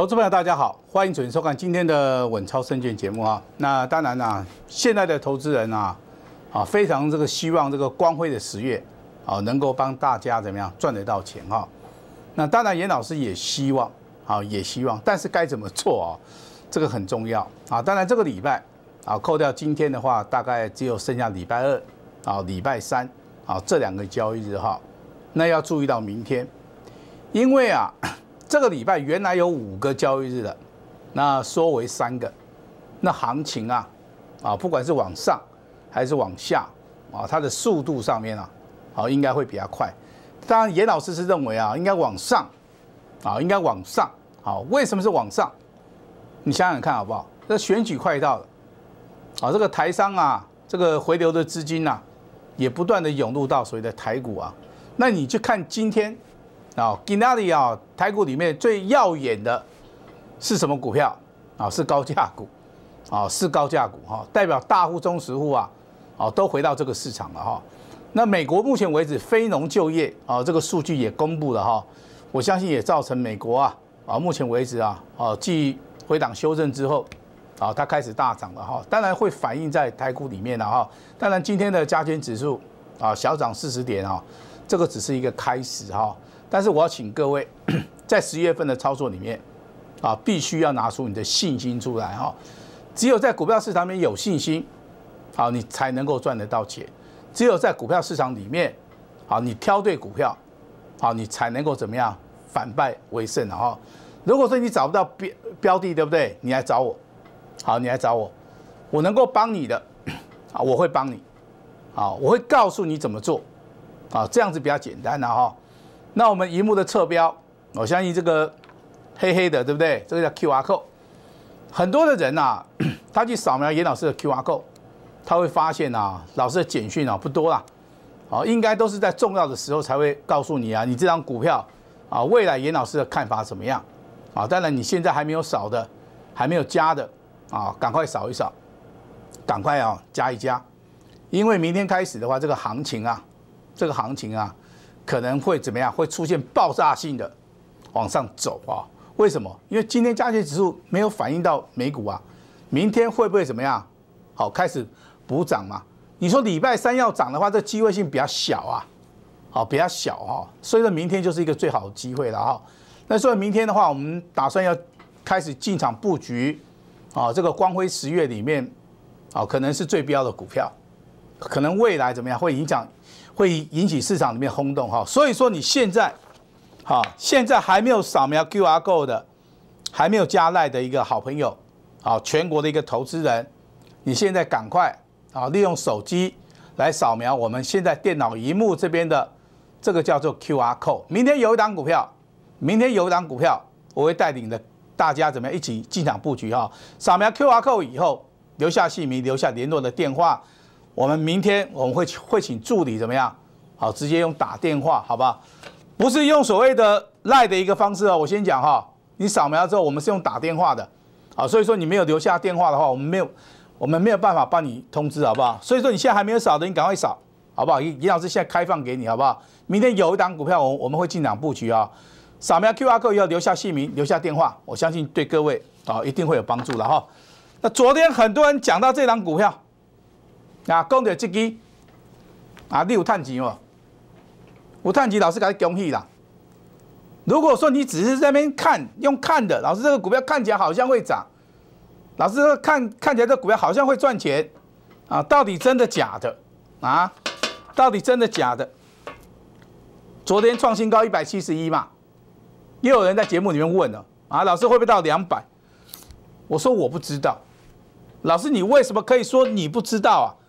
投资朋友大家好，欢迎准时收看今天的《稳超证券》节目啊。那当然啦，现在的投资人啊，啊非常这个希望这个光辉的十月啊，能够帮大家怎么样赚得到钱哈。那当然，严老师也希望，啊，也希望，但是该怎么做啊？这个很重要啊。当然，这个礼拜啊，扣掉今天的话，大概只有剩下礼拜二啊、礼拜三啊这两个交易日哈。那要注意到明天，因为啊。这个礼拜原来有五个交易日的，那缩为三个，那行情啊，啊不管是往上还是往下啊，它的速度上面啊，好应该会比较快。当然严老师是认为啊，应该往上，啊应该往上，好为什么是往上？你想想看好不好？那选举快到了，啊这个台商啊，这个回流的资金啊，也不断的涌入到所谓的台股啊，那你去看今天。啊，今哪里啊？台股里面最耀眼的是什么股票啊？是高价股，啊，是高价股哈，代表大户、中实户啊，啊，都回到这个市场了哈。那美国目前为止非农就业啊，这个数据也公布了哈，我相信也造成美国啊，啊，目前为止啊，啊，继回档修正之后，啊，它开始大涨了哈。当然会反映在台股里面了哈。当然今天的加权指数啊，小涨四十点啊，这个只是一个开始哈。但是我要请各位，在十月份的操作里面，啊，必须要拿出你的信心出来哈。只有在股票市场里面有信心，好，你才能够赚得到钱。只有在股票市场里面，好，你挑对股票，好，你才能够怎么样反败为胜的哈。如果说你找不到标标的，对不对？你来找我，好，你来找我，我能够帮你的，啊，我会帮你，啊，我会告诉你怎么做，啊，这样子比较简单的哈。那我们荧幕的侧标，我相信这个黑黑的，对不对？这个叫 Q R 扣。很多的人呐，他去扫描严老师的 Q R 扣，他会发现啊，老师的简讯啊不多了，哦，应该都是在重要的时候才会告诉你啊，你这张股票啊，未来严老师的看法怎么样啊？当然你现在还没有扫的，还没有加的啊，赶快扫一扫，赶快啊加一加，因为明天开始的话，这个行情啊，这个行情啊。可能会怎么样？会出现爆炸性的往上走啊？为什么？因为今天加权指数没有反映到美股啊，明天会不会怎么样？好，开始补涨嘛？你说礼拜三要涨的话，这机会性比较小啊，好，比较小哈，所以明天就是一个最好的机会了哈。那所以明天的话，我们打算要开始进场布局啊，这个光辉十月里面，哦，可能是最标的股票，可能未来怎么样会影响？会引起市场里面轰动哈，所以说你现在，好，现在还没有扫描 Q R code 的，还没有加赖的一个好朋友，好，全国的一个投资人，你现在赶快啊，利用手机来扫描我们现在电脑荧幕这边的这个叫做 Q R code。明天有一档股票，明天有一档股票，我会带领的大家怎么样一起进场布局哈。扫描 Q R code 以后，留下姓名，留下联络的电话。我们明天我们会会请助理怎么样？好，直接用打电话，好不好？不是用所谓的赖的一个方式哦。我先讲哈，你扫描之后，我们是用打电话的，好，所以说你没有留下电话的话，我们没有我们没有办法帮你通知，好不好？所以说你现在还没有扫的，你赶快扫，好不好？尹老师现在开放给你，好不好？明天有一档股票，我我们会进场布局啊。扫描 Q R code 要留下姓名，留下电话，我相信对各位啊一定会有帮助的哈。那昨天很多人讲到这档股票。啊，讲到即句，啊，你有赚钱无？有赚钱，老师给他恭喜啦。如果说你只是在那边看，用看的，老师这个股票看起来好像会涨，老师看看起来这股票好像会赚钱，啊，到底真的假的？啊，到底真的假的？昨天创新高一百七十一嘛，又有人在节目里面问了，啊，老师会不会到两百？我说我不知道，老师你为什么可以说你不知道啊？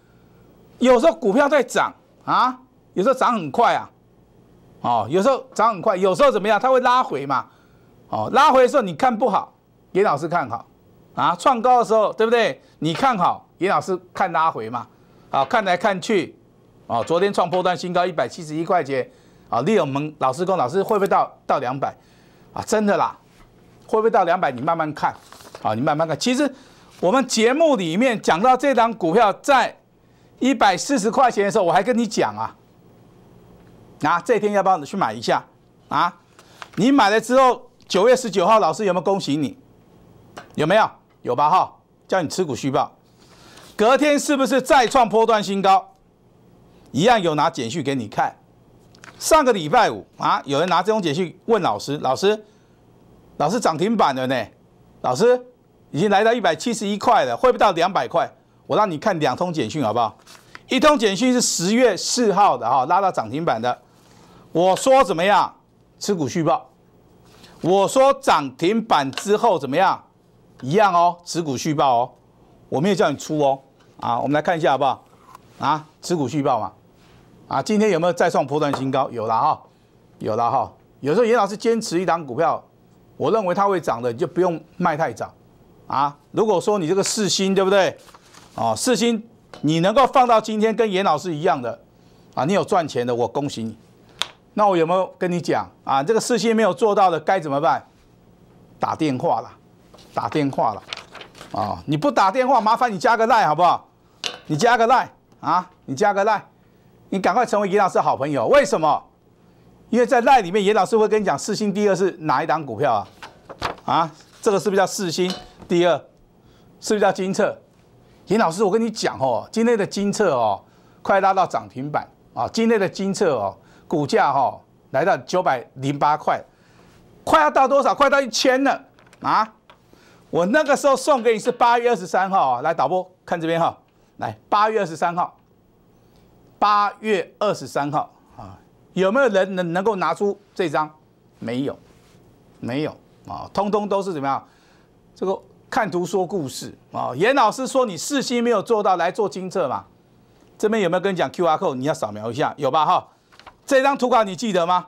有时候股票在涨啊，有时候涨很快啊，哦，有时候涨很快，有时候怎么样？它会拉回嘛，哦，拉回的时候你看不好，严老师看好，啊，创高的时候对不对？你看好，严老师看拉回嘛，好看来看去，哦，昨天创破段新高一百七十一块钱，啊，力友们老师跟老师会不会到到两百？啊，真的啦，会不会到两百？你慢慢看，啊，你慢慢看。其实我们节目里面讲到这档股票在。一百四十块钱的时候，我还跟你讲啊，那这天要不要你去买一下啊？你买了之后，九月十九号老师有没有恭喜你？有没有？有吧？哈，叫你持股续报，隔天是不是再创波段新高？一样有拿简讯给你看。上个礼拜五啊，有人拿这种简讯问老师，老师，老师涨停板了呢，老师已经来到一百七十一块了，会不会到两百块？我让你看两通简讯好不好？一通简讯是十月四号的哈，拉到涨停板的。我说怎么样？持股续报。我说涨停板之后怎么样？一样哦，持股续报哦。我没有叫你出哦。啊，我们来看一下好不好？啊，持股续报嘛。啊，今天有没有再创波段新高？有了哈，有了哈。有时候严老师坚持一档股票，我认为它会涨的，你就不用卖太早。啊，如果说你这个四星，对不对？哦，四星，你能够放到今天跟严老师一样的啊，你有赚钱的，我恭喜你。那我有没有跟你讲啊？这个四星没有做到的该怎么办？打电话了，打电话了。啊，你不打电话，麻烦你加个赖好不好？你加个赖啊，你加个赖，你赶快成为严老师好朋友。为什么？因为在赖里面，严老师会跟你讲四星第二是哪一档股票啊？啊，这个是不是叫四星第二？是不是叫金策？尹老师，我跟你讲哦，今天的金策哦，快拉到涨停板啊！今天的金策哦，股价哈来到九百零八块，快要到多少？快到一千了啊！我那个时候送给你是八月二十三号啊，来导播看这边哈，来八月二十三号，八月二十三号啊，有没有人能能够拿出这张？没有，没有啊，通通都是怎么样？这个。看图说故事啊，严老师说你四先没有做到，来做精测嘛。这边有没有跟你讲 q r code？你要扫描一下，有吧？哈，这张图稿你记得吗？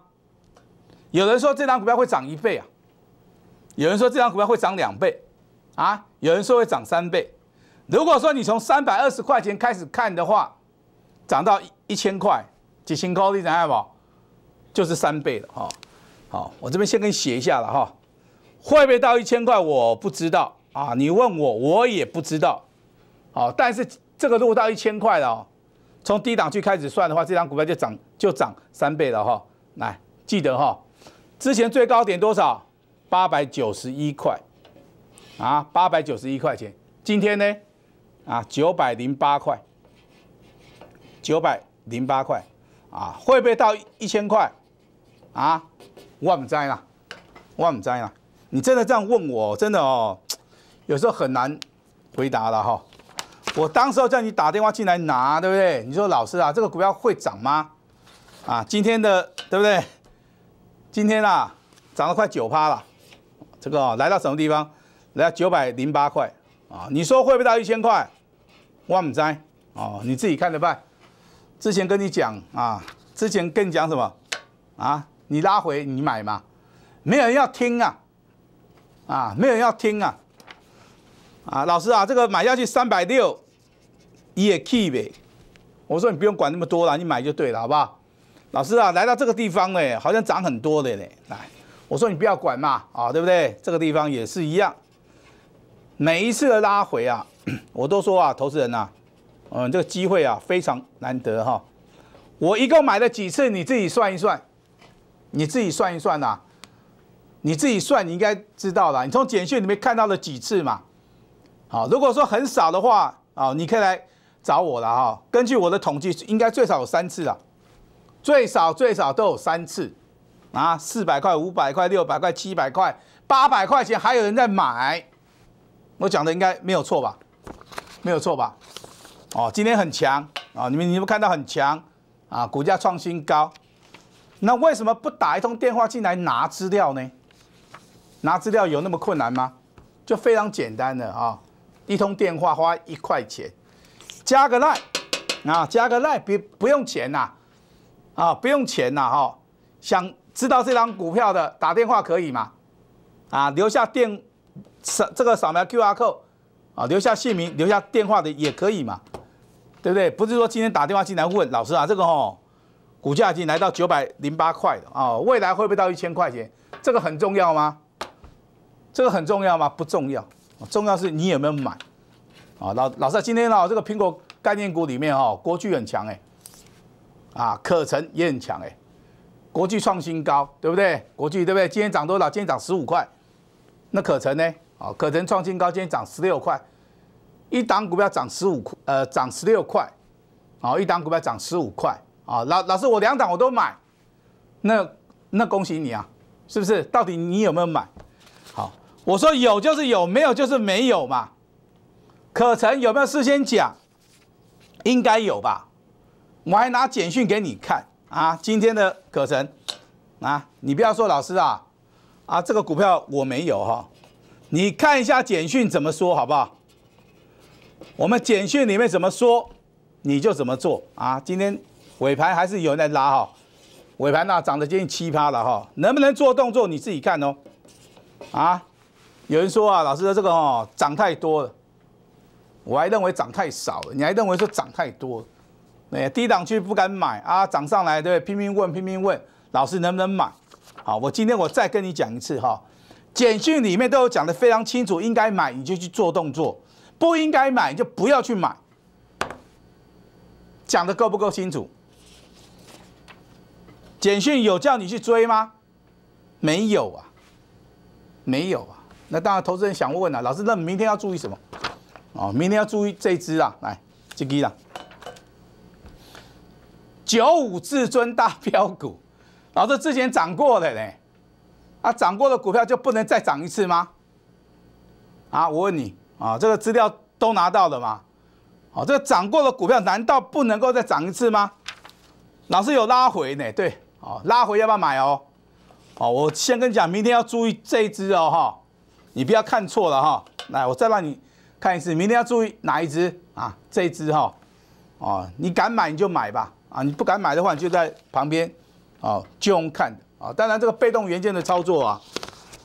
有人说这张股票会涨一倍啊，有人说这张股票会涨两倍啊，有人说会涨三倍。如果说你从三百二十块钱开始看的话，涨到一千块，几千块，你怎样嘛？就是三倍了哈。好，我这边先跟你写一下了哈，会不会到一千块我不知道。啊，你问我，我也不知道，好，但是这个如果到一千块了，从低档去开始算的话，这张股票就涨就涨三倍了哈。来，记得哈，之前最高点多少？八百九十一块，啊，八百九十一块钱。今天呢，啊，九百零八块，九百零八块，啊，会不会到一千块？啊，万啦，我万灾啦。你真的这样问我，真的哦。有时候很难回答了哈，我当时候叫你打电话进来拿，对不对？你说老师啊，这个股票会涨吗？啊，今天的对不对？今天啊，涨了快九趴了，这个啊，来到什么地方？来到九百零八块啊，你说会不会到一千块？万五知哦，你自己看的办。之前跟你讲啊，之前跟你讲什么？啊，你拉回你买嘛，没有人要听啊，啊，没有人要听啊。啊，老师啊，这个买下去三百六，也 keep 呗。我说你不用管那么多了，你买就对了，好不好？老师啊，来到这个地方呢，好像涨很多的呢。来，我说你不要管嘛，啊，对不对？这个地方也是一样。每一次的拉回啊，我都说啊，投资人呐，嗯，这个机会啊非常难得哈。我一共买了几次？你自己算一算，你自己算一算呐，你自己算你应该知道了，你从简讯里面看到了几次嘛？好，如果说很少的话，啊，你可以来找我了哈。根据我的统计，应该最少有三次了，最少最少都有三次，啊，四百块、五百块、六百块、七百块、八百块钱还有人在买，我讲的应该没有错吧？没有错吧？哦，今天很强啊，你们你们看到很强啊，股价创新高，那为什么不打一通电话进来拿资料呢？拿资料有那么困难吗？就非常简单的啊。一通电话花一块钱，加个赖啊加个赖，别不不用钱呐，啊不用钱呐哈，想知道这张股票的打电话可以吗？啊留下电，扫这个扫描 QR code，啊留下姓名留下电话的也可以嘛，对不对？不是说今天打电话进来问老师啊，这个哦股价已经来到九百零八块了啊，未来会不会到一千块钱？这个很重要吗？这个很重要吗？不重要。重要是你有没有买，啊老老师，今天哦这个苹果概念股里面哦国巨很强哎，啊可成也很强哎，国巨创新高，对不对？国巨对不对？今天涨多少？今天涨十五块，那可成呢？啊，可成创新高，今天涨十六块，一档股票涨十五块，呃涨十六块，哦一档股票涨十五块，啊老老师我两档我都买，那那恭喜你啊，是不是？到底你有没有买？我说有就是有，没有就是没有嘛。可成有没有事先讲？应该有吧。我还拿简讯给你看啊。今天的可成啊，你不要说老师啊啊，这个股票我没有哈。你看一下简讯怎么说好不好？我们简讯里面怎么说你就怎么做啊。今天尾盘还是有人拉哈，尾盘呐涨得接近七趴了哈，能不能做动作你自己看哦。啊。有人说啊，老师的这个哦涨太多了，我还认为涨太少了，你还认为说涨太多了，哎，低档区不敢买啊，涨上来对，拼命问拼命问，老师能不能买？好，我今天我再跟你讲一次哈，简讯里面都有讲的非常清楚，应该买你就去做动作，不应该买就不要去买，讲的够不够清楚？简讯有叫你去追吗？没有啊，没有啊。那当然，投资人想问了，老师，那明天要注意什么？哦，明天要注意这一支啊，来，这只啦，九五至尊大标股，老师之前涨过了嘞，啊，涨过的股票就不能再涨一次吗？啊，我问你啊，这个资料都拿到了吗？好，这涨过的股票难道不能够再涨一次吗？老师有拉回呢，对，哦，拉回要不要买哦？哦，我先跟你讲，明天要注意这一支哦，哈。你不要看错了哈，来，我再让你看一次。明天要注意哪一只啊？这一只哈，哦，你敢买你就买吧，啊，你不敢买的话，你就在旁边，哦，就用看啊。当然，这个被动元件的操作啊，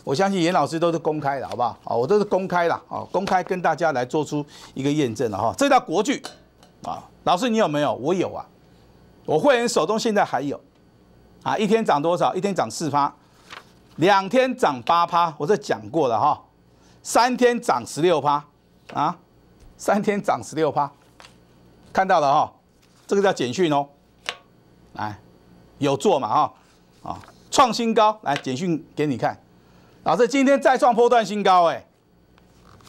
我相信严老师都是公开的，好不好？啊，我都是公开的，啊，公开跟大家来做出一个验证了哈。这叫国剧啊，老师你有没有？我有啊，我会员手中现在还有啊，一天涨多少？一天涨四发。两天涨八趴，我这讲过了哈。三天涨十六趴啊，三天涨十六趴，看到了哈，这个叫简讯哦。来，有做嘛哈？啊，创新高，来简讯给你看。老师今天再创破断新高哎，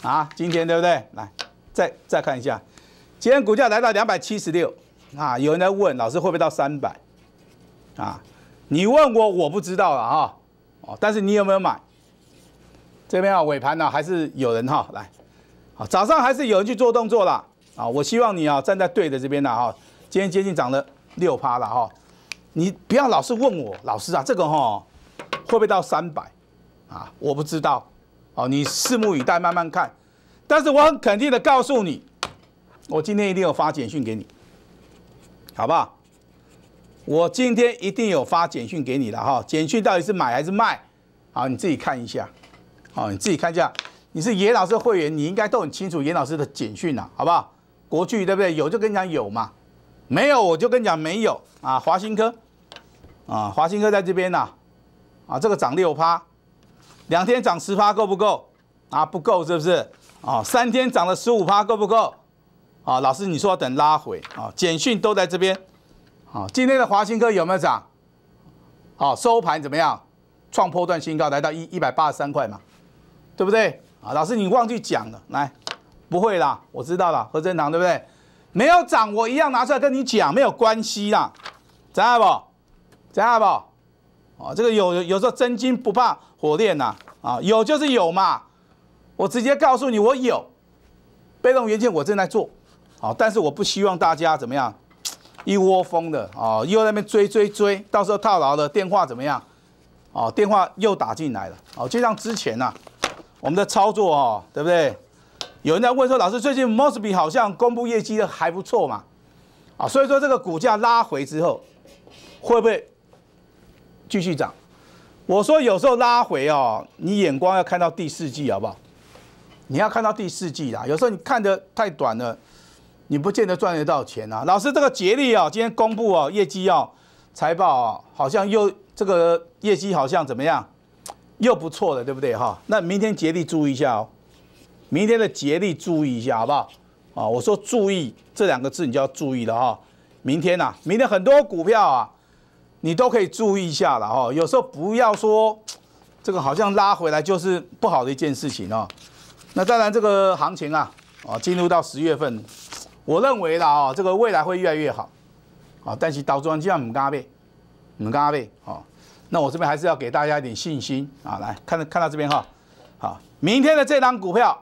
啊，今天对不对？来，再再看一下，今天股价来到两百七十六啊，有人在问老师会不会到三百啊？你问我我不知道了啊。但是你有没有买？这边啊尾盘呢，还是有人哈来，好早上还是有人去做动作啦。啊！我希望你啊站在对的这边的哈，今天接近涨了六趴了哈，你不要老是问我老师啊，这个哈会不会到三百啊？我不知道哦，你拭目以待，慢慢看。但是我很肯定的告诉你，我今天一定有发简讯给你，好不好？我今天一定有发简讯给你了哈，简讯到底是买还是卖？好，你自己看一下，好，你自己看一下，你是严老师的会员，你应该都很清楚严老师的简讯了，好不好？国巨对不对？有就跟你讲有嘛，没有我就跟你讲没有啊。华新科啊，华新科在这边呐，啊，这个涨六趴，两天涨十趴够不够？啊，不够是不是？啊，三天涨了十五趴够不够？啊，老师你说等拉回啊，简讯都在这边。好，今天的华兴科有没有涨？好，收盘怎么样？创破断新高，来到一一百八十三块嘛，对不对？啊，老师你忘记讲了，来，不会啦，我知道了，何振堂对不对？没有涨，我一样拿出来跟你讲，没有关系啦，知道不？知道不？啊，这个有有时候真金不怕火炼呐，啊，有就是有嘛，我直接告诉你，我有被动元件，我正在做，好，但是我不希望大家怎么样？一窝蜂的啊，又在那边追追追，到时候套牢的电话怎么样？哦，电话又打进来了。哦，就像之前呐，我们的操作哦，对不对？有人在问说，老师最近 Mosby 好像公布业绩的还不错嘛？啊，所以说这个股价拉回之后，会不会继续涨？我说有时候拉回哦，你眼光要看到第四季好不好？你要看到第四季啦，有时候你看的太短了。你不见得赚得到钱啊。老师，这个杰力啊，今天公布哦，业绩哦，财报啊，好像又这个业绩好像怎么样，又不错的，对不对哈？那明天杰力注意一下哦，明天的杰力注意一下好不好？啊，我说注意这两个字，你就要注意了哈。明天呐，明天很多股票啊，你都可以注意一下了哈。有时候不要说这个好像拉回来就是不好的一件事情哦。那当然，这个行情啊，啊，进入到十月份。我认为啦啊，这个未来会越来越好，啊，但是倒转就要五加倍，五加倍啊，那我这边还是要给大家一点信心啊，来看看到这边哈，好，明天的这档股票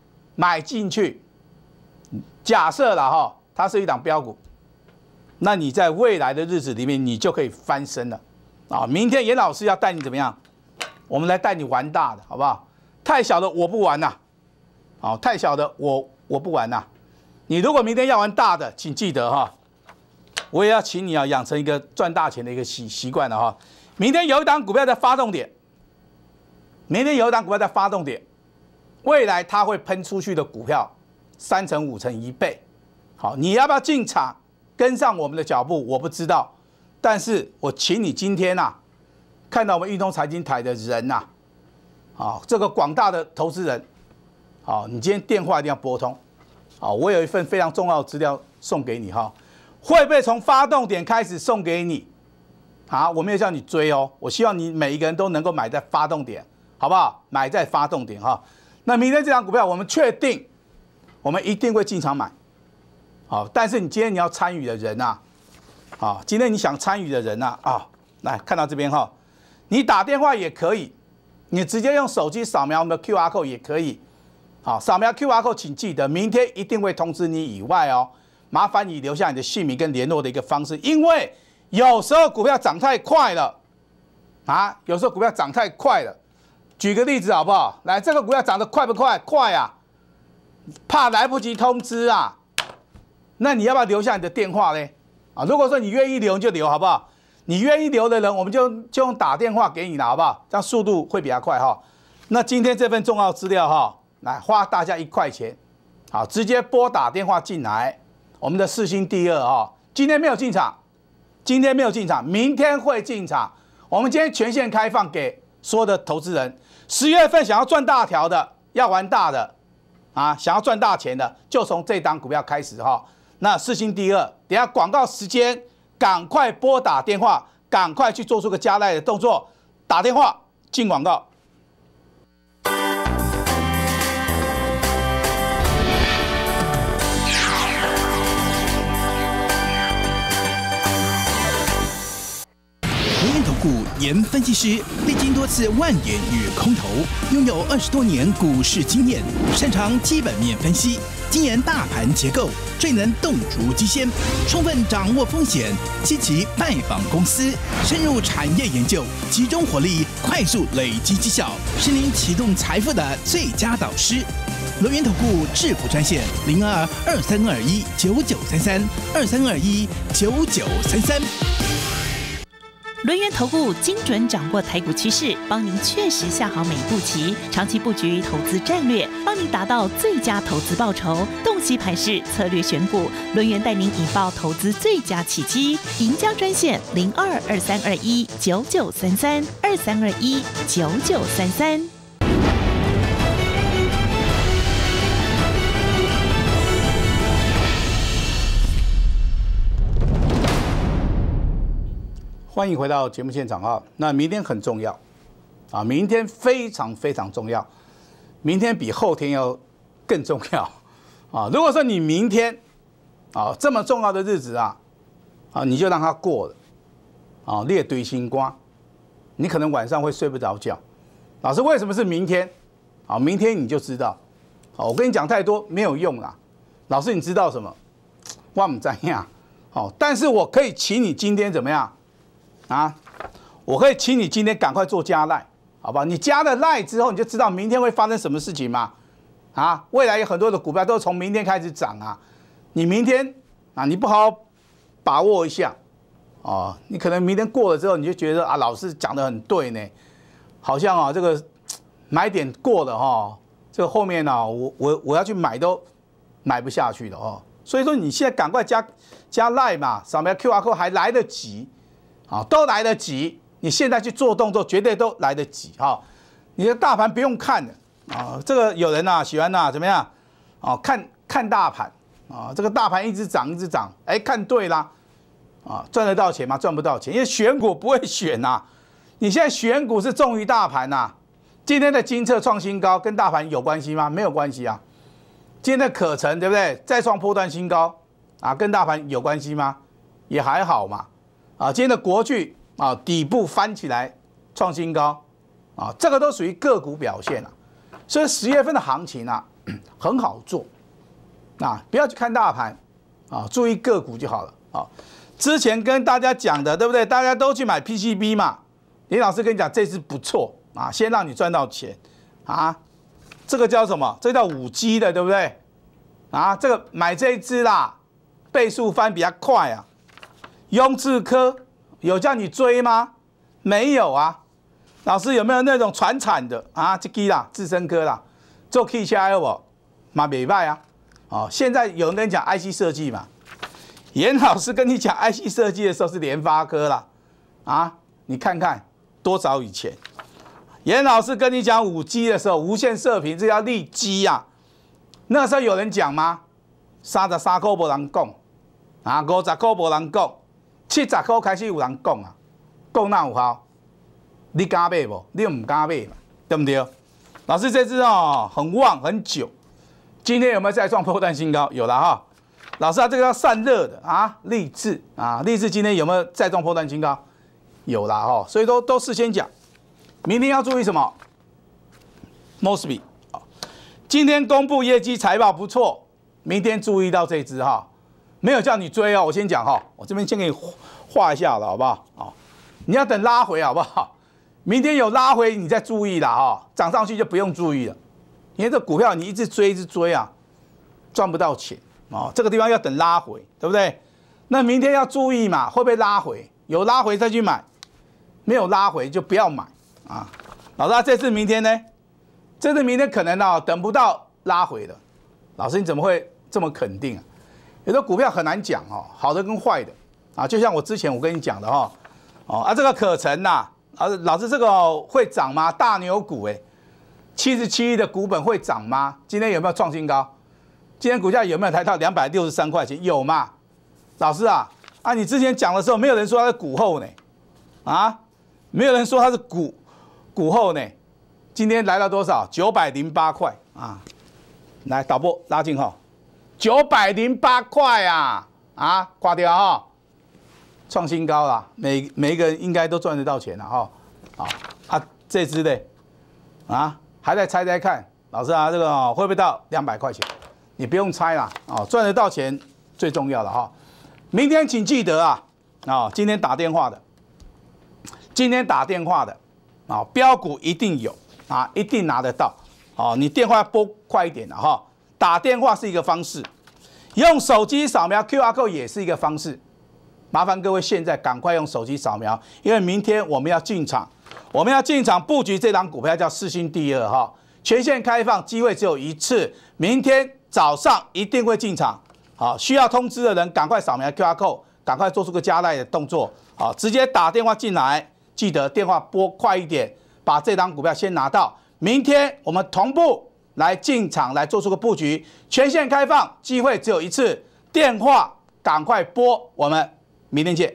买进去，假设了哈，它是一档标股，那你在未来的日子里面，你就可以翻身了啊。明天严老师要带你怎么样？我们来带你玩大的，好不好？太小的我不玩呐，好，太小的我我不玩呐。你如果明天要玩大的，请记得哈，我也要请你啊养成一个赚大钱的一个习习惯的哈。明天有一档股票在发动点，明天有一档股票在发动点，未来它会喷出去的股票，三成、五成、一倍，好，你要不要进场跟上我们的脚步？我不知道，但是我请你今天呐，看到我们运通财经台的人呐，啊，这个广大的投资人，好，你今天电话一定要拨通。好，我有一份非常重要的资料送给你哈，会不会从发动点开始送给你？好，我没有叫你追哦，我希望你每一个人都能够买在发动点，好不好？买在发动点哈。那明天这张股票我们确定，我们一定会进场买。好，但是你今天你要参与的人呐，好，今天你想参与的人呐啊，来看到这边哈，你打电话也可以，你直接用手机扫描我们的 Q R code 也可以。好，扫描 Q R Code，请记得明天一定会通知你。以外哦，麻烦你留下你的姓名跟联络的一个方式，因为有时候股票涨太快了，啊，有时候股票涨太快了。举个例子好不好？来，这个股票涨得快不快？快啊！怕来不及通知啊，那你要不要留下你的电话嘞？啊，如果说你愿意留就留，好不好？你愿意留的人，我们就就用打电话给你了，好不好？这样速度会比较快哈。那今天这份重要资料哈。来花大家一块钱，好，直接拨打电话进来。我们的四星第二啊，今天没有进场，今天没有进场，明天会进场。我们今天全线开放给所有的投资人，十月份想要赚大条的，要玩大的啊，想要赚大钱的，就从这单股票开始哈。那四星第二，等下广告时间，赶快拨打电话，赶快去做出个加奈的动作，打电话进广告。研分析师历经多次万点与空头，拥有二十多年股市经验，擅长基本面分析，今研大盘结构，最能洞烛机先，充分掌握风险，积极拜访公司，深入产业研究，集中火力，快速累积绩效，是您启动财富的最佳导师。罗源投顾智普专线零二二三二一九九三三二三二一九九三三。轮源投顾精准掌握台股趋势，帮您确实下好每一步棋，长期布局投资战略，帮您达到最佳投资报酬。洞悉盘势，策略选股，轮源带您引爆投资最佳契机。赢家专线零二二三二一九九三三二三二一九九三三。欢迎回到节目现场啊！那明天很重要啊，明天非常非常重要，明天比后天要更重要啊！如果说你明天啊这么重要的日子啊啊，你就让它过了啊，列堆心瓜，你可能晚上会睡不着觉。老师，为什么是明天啊？明天你就知道啊，我跟你讲太多没有用啦。老师你知道什么？万不在呀。好，但是我可以请你今天怎么样？啊，我可以请你今天赶快做加赖，好不好？你加了赖之后，你就知道明天会发生什么事情吗？啊，未来有很多的股票都是从明天开始涨啊。你明天啊，你不好把握一下哦。你可能明天过了之后，你就觉得啊，老师讲的很对呢。好像啊，这个买点过了哈，这个后面呢，我我我要去买都买不下去了哦。所以说，你现在赶快加加赖嘛，扫描 Q R code 还来得及。啊，都来得及，你现在去做动作，绝对都来得及哈。你的大盘不用看的啊，这个有人呐喜欢呐怎么样？哦，看看大盘啊，这个大盘一直涨一直涨，哎，看对啦，啊，赚得到钱吗？赚不到钱，因为选股不会选呐。你现在选股是重于大盘呐。今天的金策创新高跟大盘有关系吗？没有关系啊。今天的可成对不对？再创波段新高啊，跟大盘有关系吗？也还好嘛。啊，今天的国巨啊，底部翻起来，创新高，啊，这个都属于个股表现了，所以十月份的行情啊，很好做，啊，不要去看大盘，啊，注意个股就好了，啊，之前跟大家讲的，对不对？大家都去买 PCB 嘛，林老师跟你讲这支不错，啊，先让你赚到钱，啊，这个叫什么？这叫五 G 的，对不对？啊，这个买这一支啦，倍数翻比较快啊。雍智科有叫你追吗？没有啊，老师有没有那种传产的啊？这基啦，智深科啦，做 KICR 不？妈咪拜啊！哦，现在有人跟你讲 IC 设计嘛？严老师跟你讲 IC 设计的时候是联发科啦，啊，你看看多少以前？严老师跟你讲五 G 的时候，无线射频这叫立基呀，那时候有人讲吗？三十三个没人讲，啊，五十个没人讲。七十股开始有人讲啊，讲那有效，你敢买不？你唔敢买，对唔对？老师这支哦，很旺很久，今天有没有再创破断新高？有了哈。老师啊，这个要散热的啊，励志啊，励志今天有没有再创破断新高？有了哈，所以都都事先讲，明天要注意什么？mosby，今天公布业绩财报不错，明天注意到这支哈。没有叫你追哦，我先讲哈，我这边先给你画一下了，好不好？好，你要等拉回，好不好？明天有拉回你再注意的哈，涨上去就不用注意了。因为这股票你一直追一直追啊，赚不到钱哦。这个地方要等拉回，对不对？那明天要注意嘛，会不会拉回？有拉回再去买，没有拉回就不要买啊。老大，这次明天呢？这次明天可能呢，等不到拉回了。老师你怎么会这么肯定啊？有的股票很难讲哦，好的跟坏的，啊，就像我之前我跟你讲的哈，哦啊，这个可成呐，啊，老师这个会涨吗？大牛股哎，七十七亿的股本会涨吗？今天有没有创新高？今天股价有没有抬到两百六十三块钱？有吗？老师啊，啊，你之前讲的时候没有人说它是股后呢，啊，没有人说它是股股后呢，今天来了多少？九百零八块啊，来导播拉近号。九百零八块啊啊，挂掉哦，创新高了，每每一个人应该都赚得到钱了哈。啊啊，这支嘞啊，还在猜猜看，老师啊，这个会不会到两百块钱？你不用猜了哦，赚得到钱最重要的哈。明天请记得啊啊，今天打电话的，今天打电话的啊，标股一定有啊，一定拿得到。哦，你电话拨快一点的哈。打电话是一个方式，用手机扫描 Q R Code 也是一个方式。麻烦各位现在赶快用手机扫描，因为明天我们要进场，我们要进场布局这档股票，叫四星第二哈，全线开放机会只有一次，明天早上一定会进场。好，需要通知的人赶快扫描 Q R Code，赶快做出个加奈的动作。好，直接打电话进来，记得电话拨快一点，把这档股票先拿到。明天我们同步。来进场，来做出个布局，全线开放，机会只有一次，电话赶快拨，我们明天见。